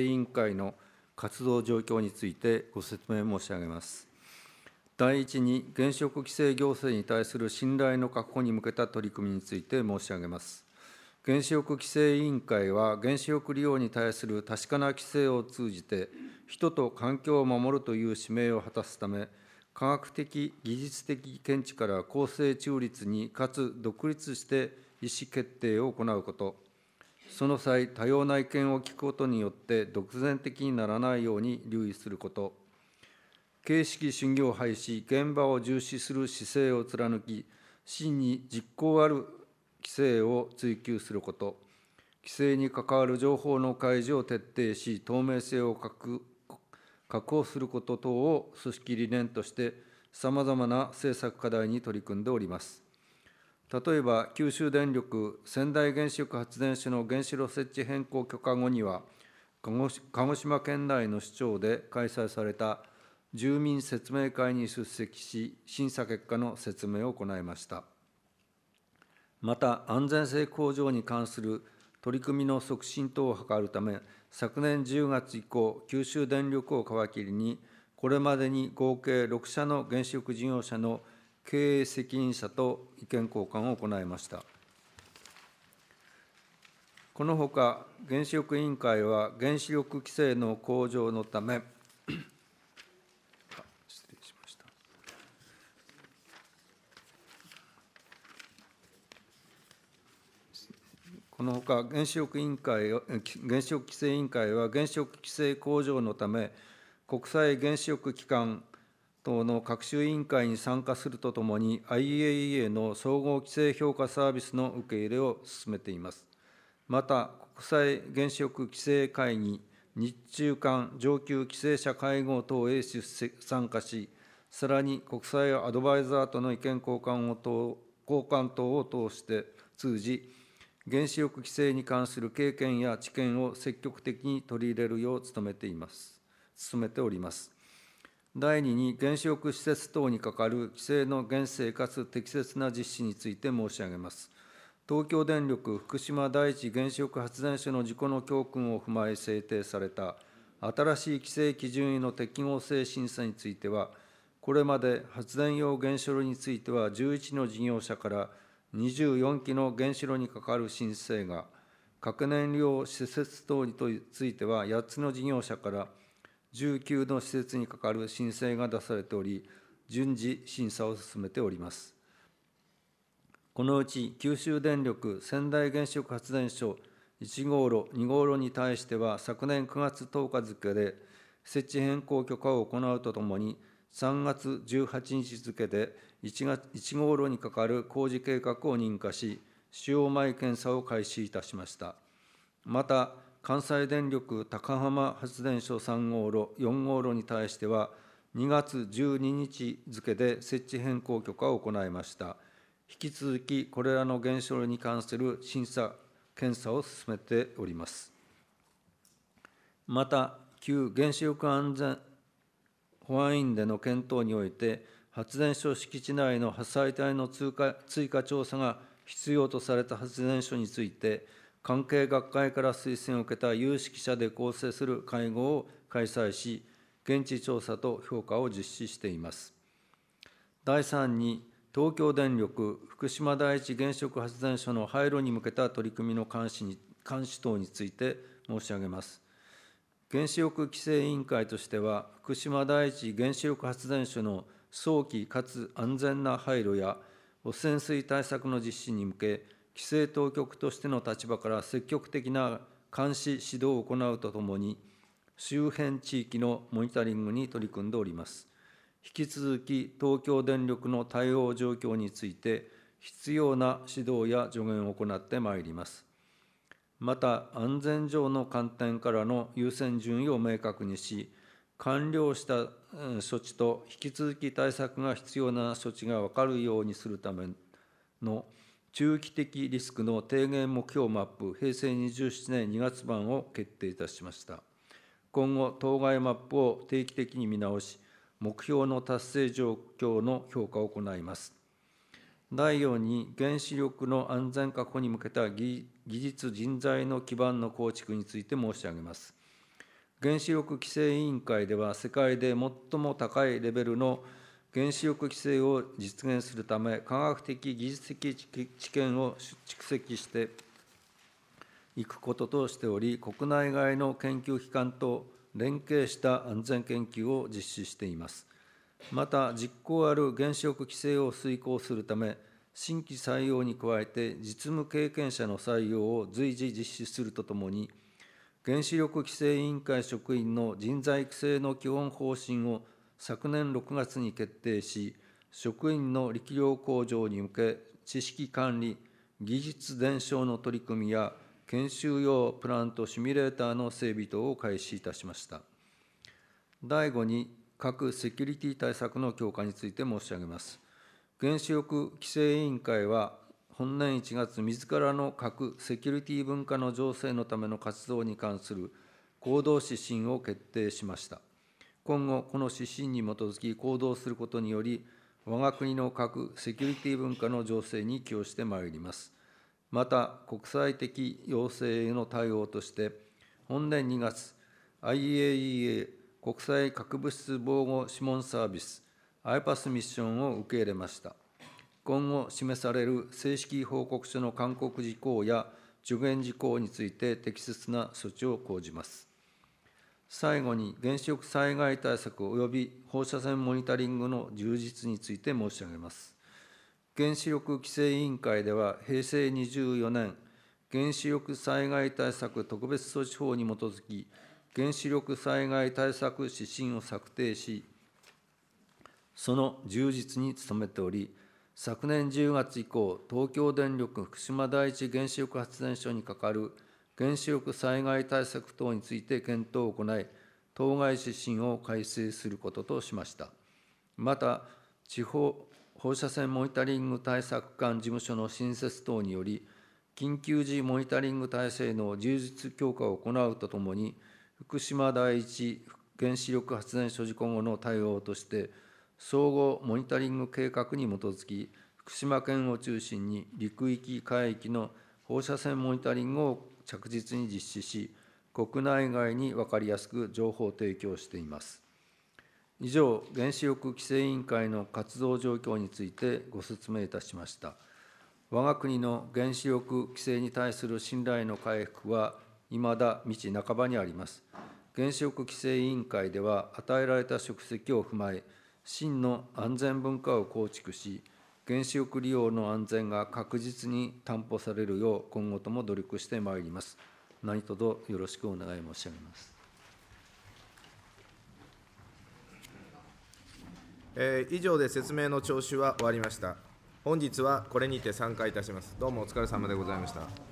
委員会の活動状況についてご説明申し上げます。第一に、現職規制行政に対する信頼の確保に向けた取り組みについて申し上げます。原子力規制委員会は、原子力利用に対する確かな規制を通じて、人と環境を守るという使命を果たすため、科学的、技術的見地から公正中立に、かつ独立して意思決定を行うこと、その際、多様な意見を聞くことによって独善的にならないように留意すること、形式主義を廃し、現場を重視する姿勢を貫き、真に実行ある規制を追求すること、規制に関わる情報の開示を徹底し、透明性を確保すること等を組織理念として、さまざまな政策課題に取り組んでおります。例えば九州電力仙台原子力発電所の原子炉設置変更許可後には鹿児島県内の市長で開催された住民説明会に出席し審査結果の説明を行いましたまた安全性向上に関する取り組みの促進等を図るため昨年10月以降九州電力を皮切りにこれまでに合計6社の原子力事業者の経営責任者と意見交換を行いました。このほか、原子力委員会は原子力規制の向上のため、このほか原子力委員会、原子力規制委員会は、原子力規制向上のため、国際原子力機関等の各種委員会に参加するとともに、IAEA の総合規制評価サービスの受け入れを進めています。また、国際原子力規制会議、日中間上級規制者会合等へ参加し、さらに国際アドバイザーとの意見交換を交換等を通して通じ、原子力規制に関する経験や知見を積極的に取り入れるよう努めています。努めております。第2に原子力施設等に係る規制の厳正かつ適切な実施について申し上げます。東京電力福島第一原子力発電所の事故の教訓を踏まえ制定された新しい規制基準への適合性審査については、これまで発電用原子炉については11の事業者から24基の原子炉に係る申請が、核燃料施設等については8つの事業者から19の施設に係る申請が出されており、順次審査を進めております。このうち九州電力仙台原子力発電所1号炉、2号炉に対しては、昨年9月10日付で、設置変更許可を行うとともに、3月18日付で 1, 月1号炉に係る工事計画を認可し、使用前検査を開始いたしました。また、関西電力高浜発電所3号炉、4号炉に対しては、2月12日付で設置変更許可を行いました。引き続き、これらの原子炉に関する審査、検査を進めております。また、旧原子力安全保安院での検討において、発電所敷地内の発災体の追加調査が必要とされた発電所について、関係学会から推薦を受けた有識者で構成する会合を開催し、現地調査と評価を実施しています。第3に、東京電力福島第一原子力発電所の廃炉に向けた取り組みの監視に監視等について申し上げます。原子力規制委員会としては、福島第一原子力発電所の早期かつ安全な廃炉や汚染水対策の実施に向け、規制当局としての立場から積極的な監視指導を行うとともに、周辺地域のモニタリングに取り組んでおります。引き続き、東京電力の対応状況について、必要な指導や助言を行ってまいります。また、安全上の観点からの優先順位を明確にし、完了した処置と引き続き対策が必要な処置が分かるようにするための、中期的リスクの低減目標マップ平成27年2月版を決定いたしました。今後、当該マップを定期的に見直し、目標の達成状況の評価を行います。第4に、原子力の安全確保に向けた技術人材の基盤の構築について申し上げます。原子力規制委員会では、世界で最も高いレベルの原子力規制を実現するため、科学的、技術的知見を蓄積していくこととしており、国内外の研究機関と連携した安全研究を実施しています。また、実行ある原子力規制を遂行するため、新規採用に加えて、実務経験者の採用を随時実施するとともに、原子力規制委員会職員の人材育成の基本方針を昨年6月に決定し、職員の力量向上に向け、知識管理、技術伝承の取り組みや、研修用プラントシミュレーターの整備等を開始いたしました。第5に、各セキュリティ対策の強化について申し上げます。原子力規制委員会は、本年1月、自らの核・セキュリティ文化の情勢のための活動に関する行動指針を決定しました。今後、この指針に基づき行動することにより、我が国の核・セキュリティ文化の情勢に寄与してまいります。また、国際的要請への対応として、本年2月、IAEA 国際核物質防護諮問サービス IPAS ミッションを受け入れました。今後示される正式報告書の勧告事項や助言事項について適切な措置を講じます。最後に原子力災害対策及び放射線モニタリングの充実について申し上げます。原子力規制委員会では平成24年、原子力災害対策特別措置法に基づき、原子力災害対策指針を策定し、その充実に努めており、昨年10月以降、東京電力福島第一原子力発電所にかかる原子力災害対策等について検討を行い、当該指針を改正することとしました。また、地方放射線モニタリング対策官事務所の新設等により、緊急時モニタリング体制の充実強化を行うとともに、福島第一原子力発電所事故後の対応として、総合モニタリング計画に基づき、福島県を中心に陸域海域の放射線モニタリングを着実に実施し、国内外に分かりやすく情報提供しています。以上、原子力規制委員会の活動状況についてご説明いたしました。我が国の原子力規制に対する信頼の回復はいまだ道半ばにあります。原子力規制委員会では、与えられた職責を踏まえ、真の安全文化を構築し、原子力利用の安全が確実に担保されるよう、今後とも努力してまいります。何卒よろしくお願い申し上げます。えー、以上で説明の聴取は終わりました。本日はこれにて参加いたします。どうもお疲れ様でございました。